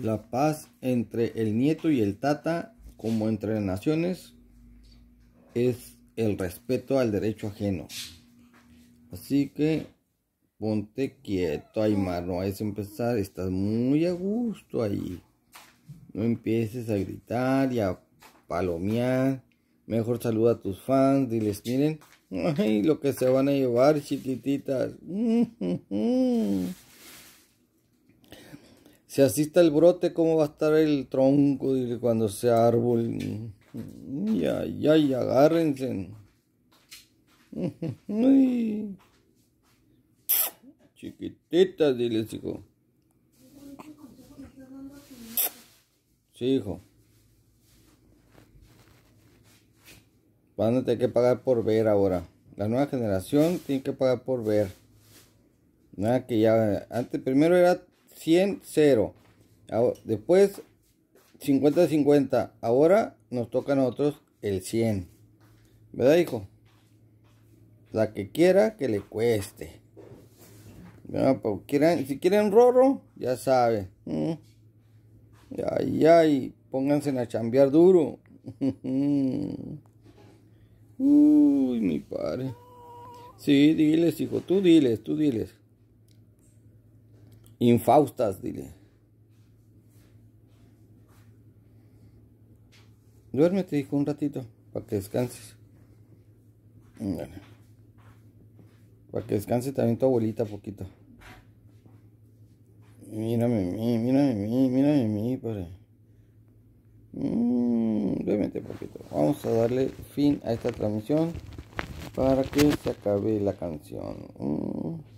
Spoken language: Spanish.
la paz entre el nieto y el tata, como entre naciones, es el respeto al derecho ajeno. Así que ponte quieto, Aymar, no vayas a empezar, estás muy a gusto ahí. No empieces a gritar y a palomear. Mejor saluda a tus fans, diles, miren, ay, lo que se van a llevar, chiquititas. Si asista el brote, ¿cómo va a estar el tronco cuando sea árbol? Mm, ya, ya, ya, agárrense. Chiquitita, dile, hijo. Sí, hijo. Van a tener que pagar por ver ahora. La nueva generación tiene que pagar por ver. Nada que ya. Antes primero era 100, 0. después 50, 50. Ahora nos toca a nosotros el 100. ¿Verdad, hijo? La que quiera que le cueste. Pues, si quieren rorro, ya sabe. ¿Mm? Ay, ay, pónganse a chambear duro. Uy, mi padre. Sí, diles, hijo, tú diles, tú diles infaustas, dile. Duérmete, hijo, un ratito, para que descanses. Para que descanse también tu abuelita poquito. Mírame a mí, mírame a mírame a mí, padre. Mm, duérmete poquito. Vamos a darle fin a esta transmisión para que se acabe la canción. Mm.